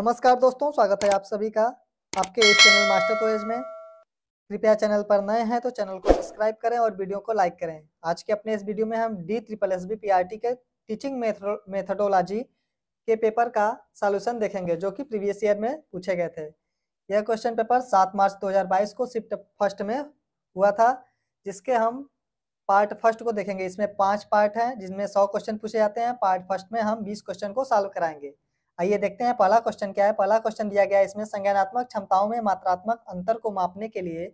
नमस्कार दोस्तों स्वागत है आप सभी का आपके इस चैनल मास्टर तोयज में कृपया चैनल पर नए हैं तो चैनल को सब्सक्राइब करें और वीडियो को लाइक करें आज के अपने इस वीडियो में हम D triple S B P R T के टीचिंग मेथडोलॉजी के पेपर का सॉल्यूशन देखेंगे जो कि प्रीवियस ईयर में पूछे गए थे यह क्वेश्चन पेपर सात मार्च बाईस को शिफ्ट फर्स्ट में हुआ था जिसके हम पार्ट फर्स्ट को देखेंगे इसमें पांच पार्ट हैं जिसमें सौ क्वेश्चन पूछे जाते हैं पार्ट फर्स्ट में हम बीस क्वेश्चन को सॉल्व कराएंगे आइए देखते हैं पहला क्वेश्चन क्या है पहला क्वेश्चन दिया गया है इसमें संज्ञानात्मक क्षमताओं में मात्रात्मक अंतर को मापने के लिए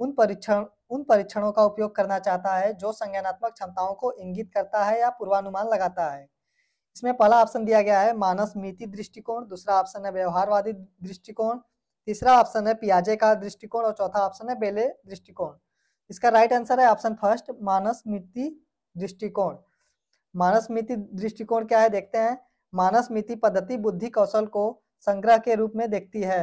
उन परीक्षण उन परीक्षणों का उपयोग करना चाहता है जो संज्ञानात्मक क्षमताओं को इंगित करता है या पूर्वानुमान लगाता है इसमें पहला ऑप्शन दिया गया है मानस मिति दृष्टिकोण दूसरा ऑप्शन है व्यवहारवादी दृष्टिकोण तीसरा ऑप्शन है पियाजे का दृष्टिकोण और चौथा ऑप्शन है बेले दृष्टिकोण इसका राइट आंसर है ऑप्शन फर्स्ट मानस मिति दृष्टिकोण मानस मिति दृष्टिकोण क्या है देखते हैं मानस मिति पद्धति बुद्धि कौशल को संग्रह के रूप में देखती है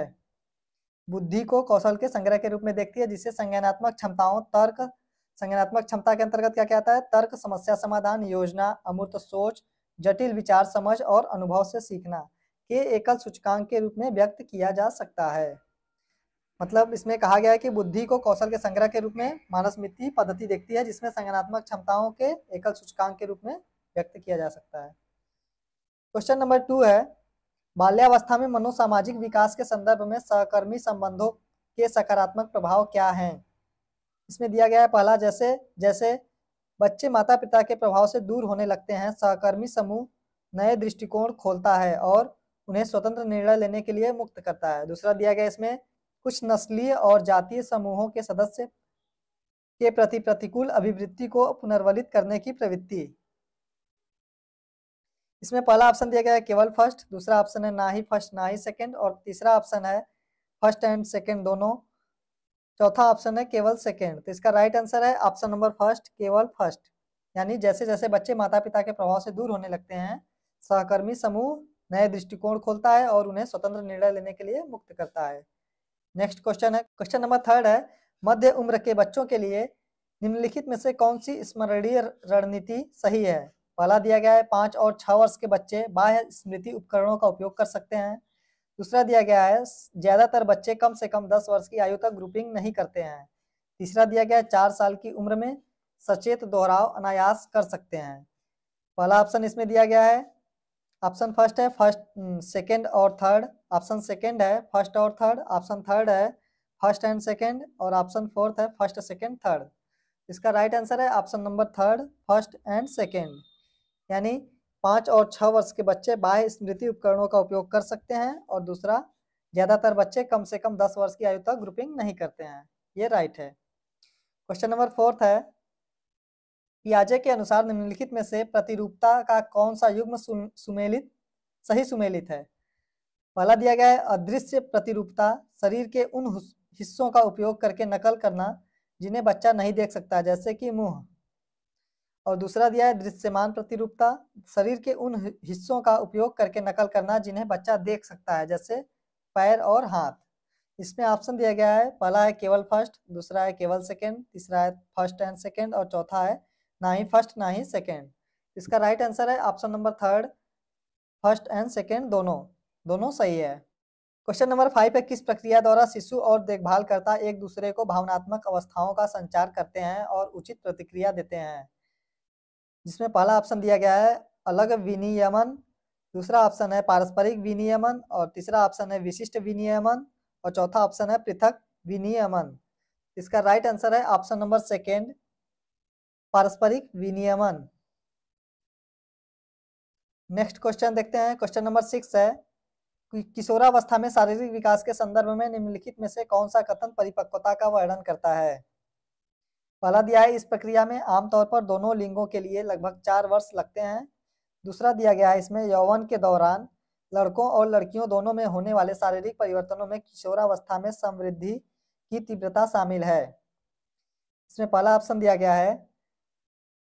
बुद्धि को कौशल के संग्रह के रूप में देखती है जिसे संज्ञानात्मक क्षमताओं तर्क संज्ञानात्मक क्षमता के अंतर्गत क्या क्या आता है तर्क समस्या समाधान योजना अमूर्त सोच जटिल विचार समझ और अनुभव से सीखना के एकल सूचकांक के रूप में व्यक्त किया जा सकता है मतलब इसमें कहा गया है कि बुद्धि को कौशल के संग्रह के रूप में मानस मिति पद्धति देखती है जिसमें संज्ञानात्मक क्षमताओं के एकल सूचकांक के रूप में व्यक्त किया जा सकता है क्वेश्चन नंबर टू है बाल्यावस्था में मनोसामाजिक विकास के संदर्भ में सहकर्मी संबंधों के सकारात्मक प्रभाव क्या हैं इसमें दिया गया है पहला जैसे जैसे बच्चे माता पिता के प्रभाव से दूर होने लगते हैं सहकर्मी समूह नए दृष्टिकोण खोलता है और उन्हें स्वतंत्र निर्णय लेने के लिए मुक्त करता है दूसरा दिया गया इसमें कुछ नस्लीय और जातीय समूहों के सदस्य के प्रति प्रतिकूल अभिवृत्ति को पुनर्वलित करने की प्रवृत्ति इसमें पहला ऑप्शन दिया गया है केवल फर्स्ट दूसरा ऑप्शन है ना ही फर्स्ट ना ही सेकंड और तीसरा ऑप्शन है फर्स्ट एंड सेकेंड दोनों चौथा ऑप्शन है केवल सेकंड तो इसका राइट आंसर है ऑप्शन नंबर फर्स्ट केवल फर्स्ट यानी जैसे जैसे बच्चे माता पिता के प्रभाव से दूर होने लगते हैं सहकर्मी समूह नए दृष्टिकोण खोलता है और उन्हें स्वतंत्र निर्णय लेने के लिए मुक्त करता है नेक्स्ट क्वेश्चन है क्वेश्चन नंबर थर्ड है मध्य उम्र के बच्चों के लिए निम्नलिखित में से कौन सी स्मरणीय रणनीति सही है पहला दिया गया है पाँच और छः वर्ष के बच्चे बाह्य स्मृति उपकरणों का उपयोग कर सकते हैं दूसरा दिया गया है ज़्यादातर बच्चे कम से कम दस वर्ष की आयु तक ग्रुपिंग नहीं करते हैं तीसरा दिया गया है चार साल की उम्र में सचेत दोहराव अनायास कर सकते हैं पहला ऑप्शन इसमें दिया गया है ऑप्शन फर्स्ट है फर्स्ट हम्म, सेकेंड और थर्ड ऑप्शन सेकेंड है फर्स्ट और थर्ड ऑप्शन थर्ड है फर्स्ट एंड सेकेंड और ऑप्शन फोर्थ है फर्स्ट सेकेंड थर्ड इसका राइट right आंसर है option number third first and second यानी पाँच और छः वर्ष के बच्चे बाह्य स्मृति उपकरणों का उपयोग कर सकते हैं और दूसरा ज़्यादातर बच्चे कम से कम दस वर्ष की आयु तक ग्रुपिंग नहीं करते हैं ये राइट है क्वेश्चन नंबर फोर्थ है पियाजे के अनुसार निम्नलिखित में से प्रतिरूपता का कौन सा युग्म सुमेलित सही सुमेलित है पहला दिया गया है अदृश्य प्रतिरूपता शरीर के उन हिस्सों का उपयोग करके नकल करना जिन्हें बच्चा नहीं देख सकता जैसे कि मुंह और दूसरा दिया है दृश्यमान प्रतिरूपता शरीर के उन हिस्सों का उपयोग करके नकल करना जिन्हें बच्चा देख सकता है जैसे पैर और हाथ इसमें ऑप्शन दिया गया है पहला है केवल फर्स्ट दूसरा है केवल सेकेंड तीसरा है फर्स्ट एंड सेकेंड और चौथा है ना ही फर्स्ट ना ही सेकेंड इसका राइट आंसर है option number third first and second दोनों दोनों सही है क्वेश्चन नंबर फाइव है किस प्रक्रिया द्वारा शिशु और देखभाल करता एक दूसरे को भावनात्मक अवस्थाओं का संचार करते हैं और उचित प्रतिक्रिया देते हैं जिसमें पहला ऑप्शन दिया गया है अलग विनियमन दूसरा ऑप्शन है पारस्परिक विनियमन और तीसरा ऑप्शन है विशिष्ट विनियमन और चौथा ऑप्शन है पृथक विनियमन इसका राइट आंसर है ऑप्शन नंबर सेकेंड पारस्परिक विनियमन नेक्स्ट क्वेश्चन देखते हैं क्वेश्चन नंबर सिक्स है किशोरावस्था में शारीरिक विकास के संदर्भ में निम्नलिखित में से कौन सा कथन परिपक्वता का वर्णन करता है पहला दिया है इस प्रक्रिया में आमतौर पर दोनों लिंगों के लिए लगभग चार वर्ष लगते हैं दूसरा दिया गया है इसमें यौवन के दौरान लड़कों और लड़कियों दोनों में होने वाले शारीरिक परिवर्तनों में किशोरावस्था में समृद्धि की तीव्रता शामिल है इसमें पहला ऑप्शन दिया गया है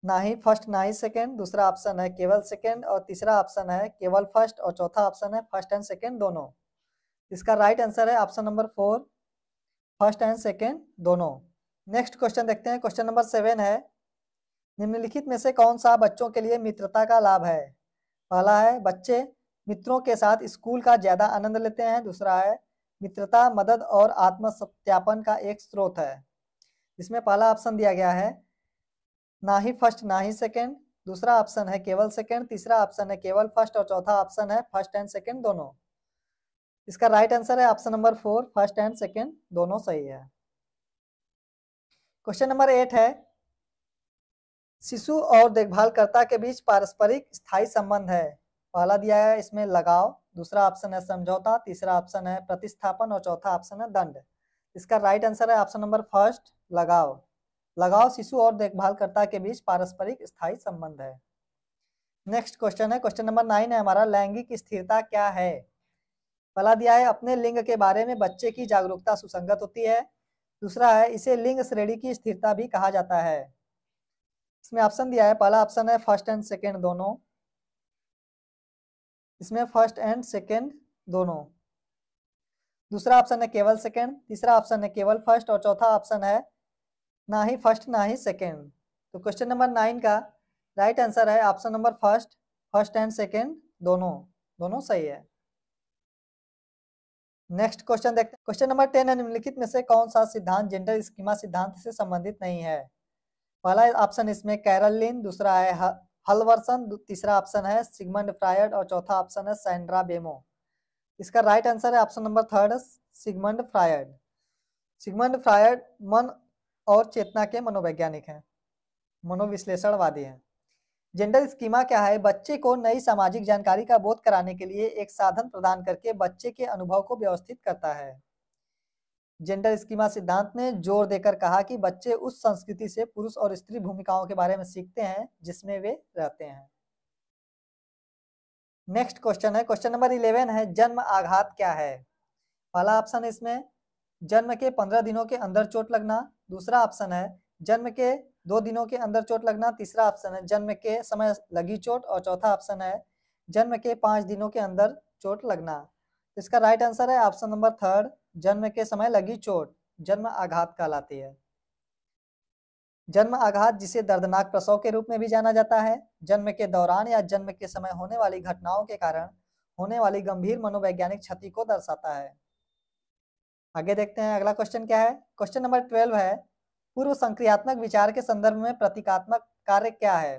ना ही फर्स्ट ना ही सेकेंड दूसरा ऑप्शन है केवल सेकेंड और तीसरा ऑप्शन है केवल फर्स्ट और चौथा ऑप्शन है फर्स्ट एंड सेकेंड दोनों इसका राइट आंसर है option number four first and second दोनों नेक्स्ट क्वेश्चन देखते हैं क्वेश्चन नंबर सेवन है निम्नलिखित में से कौन सा बच्चों के लिए मित्रता का लाभ है पहला है बच्चे मित्रों के साथ स्कूल का ज्यादा आनंद लेते हैं दूसरा है मित्रता मदद और आत्म सत्यापन का एक स्रोत है इसमें पहला ऑप्शन दिया गया है ना ही फर्स्ट ना ही सेकेंड दूसरा ऑप्शन है केवल सेकेंड तीसरा ऑप्शन है केवल फर्स्ट और चौथा ऑप्शन है फर्स्ट एंड सेकेंड दोनों इसका राइट आंसर है option number four first and second दोनों सही है क्वेश्चन नंबर एट है शिशु और देखभालकर्ता के बीच पारस्परिक स्थायी संबंध है पहला दिया है इसमें लगाव दूसरा ऑप्शन है समझौता तीसरा ऑप्शन है प्रतिस्थापन और चौथा ऑप्शन है दंड इसका राइट आंसर है ऑप्शन नंबर फर्स्ट लगाव लगाव शिशु और देखभालकर्ता के बीच पारस्परिक स्थायी संबंध है नेक्स्ट क्वेश्चन है क्वेश्चन नंबर नाइन है हमारा लैंगिक स्थिरता क्या है पहला दिया है अपने लिंग के बारे में बच्चे की जागरूकता सुसंगत होती है दूसरा है इसे लिंग श्रेणी की स्थिरता भी कहा जाता है इसमें ऑप्शन दिया है पहला ऑप्शन है फर्स्ट एंड सेकेंड दोनों इसमें फर्स्ट एंड सेकेंड दोनों दूसरा ऑप्शन है केवल सेकेंड तीसरा ऑप्शन है केवल फर्स्ट और चौथा ऑप्शन है ना ही फर्स्ट ना ही सेकेंड तो क्वेश्चन नंबर नाइन का राइट आंसर है option number first first and second दोनों दोनों सही है नेक्स्ट क्वेश्चन देखते हैं क्वेश्चन नंबर टेन निम्नलिखित में से कौन सा सिद्धांत जेंडर स्कीमा सिद्धांत से संबंधित नहीं है पहला ऑप्शन इसमें कैरलिन दूसरा है हलवर्सन तीसरा ऑप्शन है सिगमंड फ्रायड और चौथा ऑप्शन है सैंड्रा बेमो इसका राइट आंसर है option number third Sigmund Freud Sigmund Freud मन और चेतना के मनोवैज्ञानिक हैं मनोविश्लेषणवादी हैं जेंडर स्कीमा क्या है बच्चे को नई सामाजिक जानकारी का बोध कराने के लिए एक साधन प्रदान करके बच्चे के अनुभव को व्यवस्थित करता है जेंडर स्कीमा सिद्धांत ने जोर देकर कहा कि बच्चे उस संस्कृति से पुरुष और स्त्री भूमिकाओं के बारे में सीखते हैं जिसमें वे रहते हैं नेक्स्ट क्वेश्चन है क्वेश्चन नंबर इलेवन है जन्म आघात क्या है पहला ऑप्शन इसमें जन्म के पंद्रह दिनों के अंदर चोट लगना दूसरा ऑप्शन है जन्म के दो दिनों के अंदर चोट लगना तीसरा ऑप्शन है जन्म के समय लगी चोट और चौथा ऑप्शन है जन्म के पांच दिनों के अंदर चोट लगना तो इसका राइट आंसर है ऑप्शन नंबर थर्ड जन्म के समय लगी चोट जन्म आघात कहलाती है जन्म आघात जिसे दर्दनाक प्रसव के रूप में भी जाना जाता है जन्म के दौरान या जन्म के समय होने वाली घटनाओं के कारण होने वाली गंभीर मनोवैज्ञानिक क्षति को दर्शाता है आगे देखते हैं अगला क्वेश्चन क्या है क्वेश्चन नंबर ट्वेल्व है पूर्व संक्रियात्मक विचार के संदर्भ में प्रतीकात्मक कार्य क्या है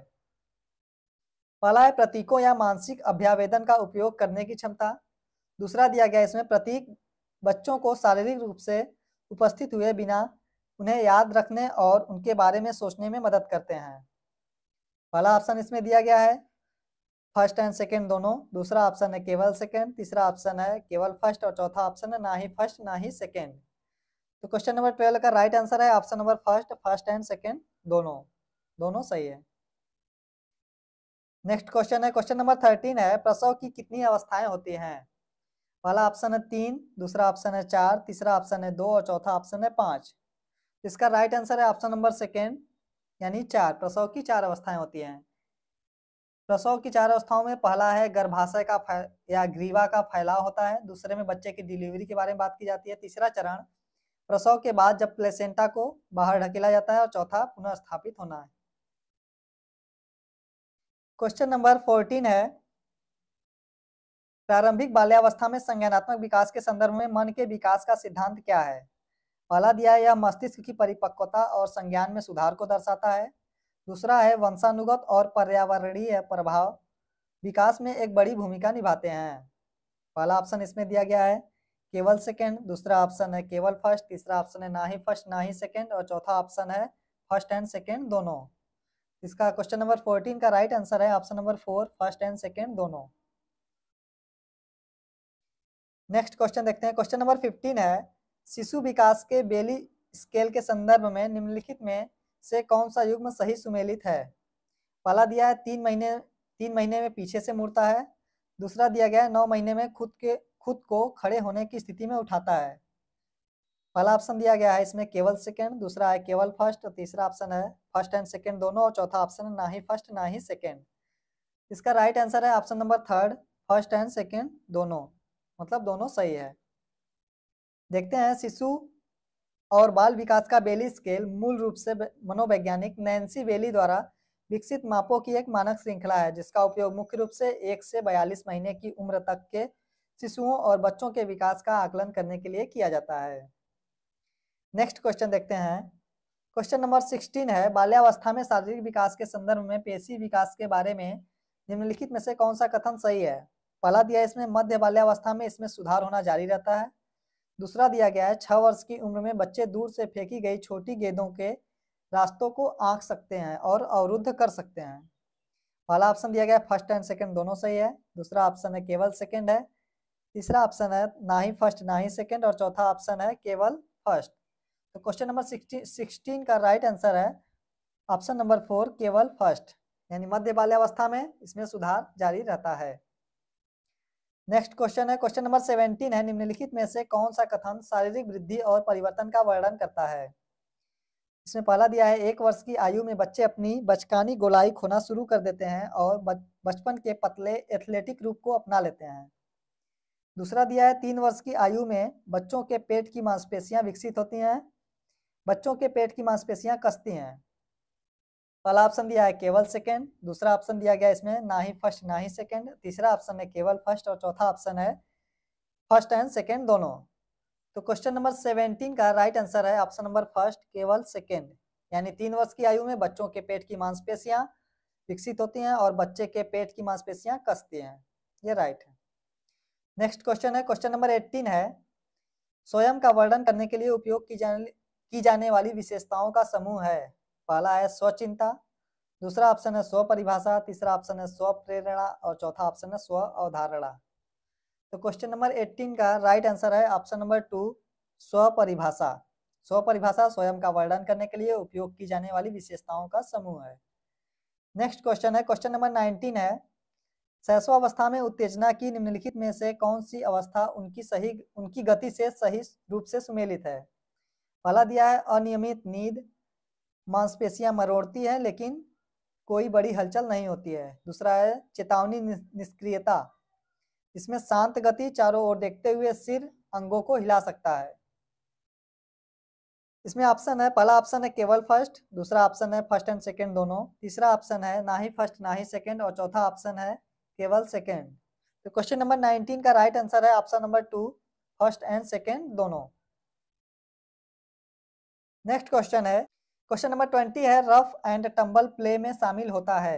पहला है प्रतीकों या मानसिक अभ्यावेदन का उपयोग करने की क्षमता दूसरा दिया गया इसमें प्रतीक बच्चों को शारीरिक रूप से उपस्थित हुए बिना उन्हें याद रखने और उनके बारे में सोचने में मदद करते हैं पहला ऑप्शन इसमें दिया गया है फर्स्ट एंड सेकेंड दोनों दूसरा ऑप्शन है केवल सेकेंड तीसरा ऑप्शन है केवल फर्स्ट और चौथा ऑप्शन है ना ही फर्स्ट ना ही सेकेंड तो क्वेश्चन नंबर ट्वेल्व का राइट आंसर है option number first first and second दोनों दोनों सही है नेक्स्ट क्वेश्चन है क्वेश्चन नंबर थर्टीन है प्रसव की कितनी अवस्थाएं होती हैं पहला ऑप्शन है तीन दूसरा ऑप्शन है चार तीसरा ऑप्शन है दो और चौथा ऑप्शन है पांच इसका राइट आंसर है ऑप्शन नंबर सेकेंड यानी चार प्रसव की चार अवस्थाएं होती हैं प्रसव की चार अवस्थाओं में पहला है गर्भाशय का या ग्रीवा का फैलाव होता है दूसरे में बच्चे की डिलीवरी के बारे में बात की जाती है तीसरा चरण प्रसव के बाद जब प्लेसेंटा को बाहर ढकेला जाता है और चौथा पुनर्स्थापित होना है क्वेश्चन नंबर फोर्टीन है प्रारंभिक बाल्यावस्था में संज्ञानात्मक विकास के संदर्भ में मन के विकास का सिद्धांत क्या है पहला दिया है यह मस्तिष्क की परिपक्वता और संज्ञान में सुधार को दर्शाता है दूसरा है वंशानुगत और पर्यावरणीय प्रभाव विकास में एक बड़ी भूमिका निभाते हैं पहला ऑप्शन इसमें दिया गया है केवल सेकेंड दूसरा ऑप्शन है केवल फर्स्ट तीसरा ऑप्शन है ना ही फर्स्ट ना ही सेकेंड और चौथा ऑप्शन है फर्स्ट एंड सेकेंड दोनों इसका क्वेश्चन नंबर फोर्टीन का राइट आंसर है option number four first and second दोनों नेक्स्ट क्वेश्चन देखते हैं क्वेश्चन नंबर फिफ्टीन है शिशु विकास के बेली स्केल के संदर्भ में निम्नलिखित में से कौन सा युग्म सही सुमेलित है पहला दिया है तीन महीने तीन महीने में पीछे से मुड़ता है दूसरा दिया गया है नौ महीने में खुद के खुद को खड़े होने की स्थिति में उठाता है पहला ऑप्शन दिया गया है इसमें केवल सेकंड दूसरा है केवल फर्स्ट तीसरा ऑप्शन है फर्स्ट एंड सेकंड दोनों और चौथा ऑप्शन है ना ही फर्स्ट ना ही सेकंड इसका राइट आंसर है option number third first and second दोनों मतलब दोनों सही है देखते हैं शिशु और बाल विकास का बेली स्केल मूल रूप से मनोवैज्ञानिक नैन्सी बेली द्वारा विकसित मापों की एक मानक श्रृंखला है जिसका उपयोग मुख्य रूप से एक से बयालीस महीने की उम्र तक के शिशुओं और बच्चों के विकास का आकलन करने के लिए किया जाता है नेक्स्ट क्वेश्चन देखते हैं क्वेश्चन नंबर सिक्सटीन है बाल्यावस्था में शारीरिक विकास के संदर्भ में पेशी विकास के बारे में निम्नलिखित में से कौन सा कथन सही है पहला दिया इसमें मध्य बाल्यावस्था में इसमें सुधार होना जारी रहता है दूसरा दिया गया है छह वर्ष की उम्र में बच्चे दूर से फेंकी गई छोटी गेंदों के रास्तों को आंक सकते हैं और अवरुद्ध कर सकते हैं पहला ऑप्शन दिया गया है फर्स्ट एंड सेकंड दोनों सही है दूसरा ऑप्शन है केवल सेकंड है तीसरा ऑप्शन है ना ही फर्स्ट ना ही सेकेंड और चौथा ऑप्शन है केवल फर्स्ट तो क्वेश्चन नंबर सिक्सटीन का राइट आंसर है ऑप्शन नंबर फोर केवल फर्स्ट यानी मध्य बाल्यावस्था में इसमें सुधार जारी रहता है नेक्स्ट क्वेश्चन है क्वेश्चन नंबर सेवेंटीन है निम्नलिखित में से कौन सा कथन शारीरिक वृद्धि और परिवर्तन का वर्णन करता है इसमें पहला दिया है एक वर्ष की आयु में बच्चे अपनी बचकानी गोलाई खोना शुरू कर देते हैं और बचपन के पतले एथलेटिक रूप को अपना लेते हैं दूसरा दिया है तीन वर्ष की आयु में बच्चों के पेट की मांसपेशियां विकसित होती हैं बच्चों के पेट की मांसपेशियां कसती हैं पहला ऑप्शन दिया है केवल सेकेंड दूसरा ऑप्शन दिया गया इसमें ना ही फर्स्ट ना ही सेकेंड तीसरा ऑप्शन है केवल फर्स्ट और चौथा ऑप्शन है फर्स्ट एंड सेकेंड दोनों तो क्वेश्चन नंबर सेवेंटीन का राइट आंसर है ऑप्शन नंबर फर्स्ट केवल सेकेंड यानी तीन वर्ष की आयु में बच्चों के पेट की मांसपेशियां विकसित होती हैं और बच्चे के पेट की मांसपेशियां कसती हैं ये राइट है नेक्स्ट क्वेश्चन है क्वेश्चन नंबर एट्टीन है स्वयं का वर्णन करने के लिए उपयोग की जाने की जाने वाली विशेषताओं का समूह है पहला है स्वचिंता दूसरा ऑप्शन है स्वपरिभाषा तीसरा ऑप्शन है स्व प्रेरणा और चौथा ऑप्शन है स्व अवधारणा तो क्वेश्चन नंबर एट्टीन का राइट आंसर है ऑप्शन नंबर टू स्वपरिभाषा स्वपरिभाषा स्वयं का वर्णन करने के लिए उपयोग की जाने वाली विशेषताओं का समूह है नेक्स्ट क्वेश्चन है क्वेश्चन नंबर नाइनटीन है अवस्था में उत्तेजना की निम्नलिखित में से कौन सी अवस्था उनकी सही उनकी गति से सही रूप से सुमेलित है पहला दिया है अनियमित नींद मांसपेशियां मरोड़ती है लेकिन कोई बड़ी हलचल नहीं होती है दूसरा है चेतावनी निष्क्रियता इसमें शांत गति चारों ओर देखते हुए सिर अंगों को हिला सकता है इसमें ऑप्शन है पहला ऑप्शन है केवल फर्स्ट दूसरा ऑप्शन है फर्स्ट एंड सेकंड दोनों तीसरा ऑप्शन है ना ही फर्स्ट ना ही सेकंड और चौथा ऑप्शन है केवल सेकेंड तो क्वेश्चन नंबर नाइनटीन का राइट आंसर है option number two first and second दोनों नेक्स्ट क्वेश्चन है क्वेश्चन नंबर ट्वेंटी है रफ एंड टम्बल प्ले में शामिल होता है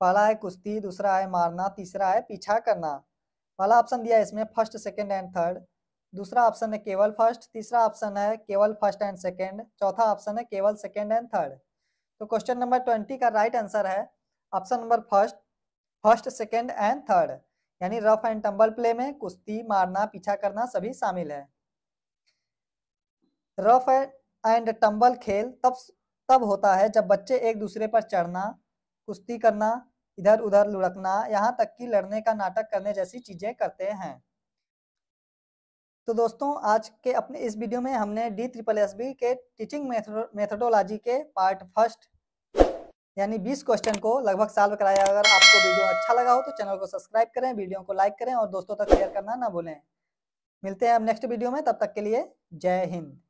पहला है कुश्ती दूसरा है मारना तीसरा है पीछा करना पहला ऑप्शन दिया है इसमें फर्स्ट सेकेंड एंड थर्ड दूसरा ऑप्शन है केवल फर्स्ट तीसरा ऑप्शन है केवल फर्स्ट एंड सेकेंड चौथा ऑप्शन है केवल सेकेंड एंड थर्ड तो क्वेश्चन नंबर ट्वेंटी का राइट आंसर है option number first first second and third यानी रफ एंड टंबल प्ले में कुश्ती मारना पीछा करना सभी शामिल है रफ एंड टंबल खेल तब तब होता है जब बच्चे एक दूसरे पर चढ़ना कुश्ती करना इधर उधर लुढ़कना यहाँ तक कि लड़ने का नाटक करने जैसी चीजें करते हैं तो दोस्तों आज के अपने इस वीडियो में हमने डी ट्रिपल एस बी के टीचिंग मेथडोलॉजी के पार्ट फर्स्ट यानी 20 क्वेश्चन को लगभग साल में कराया अगर आपको वीडियो अच्छा लगा हो तो चैनल को सब्सक्राइब करें वीडियो को लाइक करें और दोस्तों तक शेयर करना ना भूलें मिलते हैं अब नेक्स्ट वीडियो में तब तक के लिए जय हिंद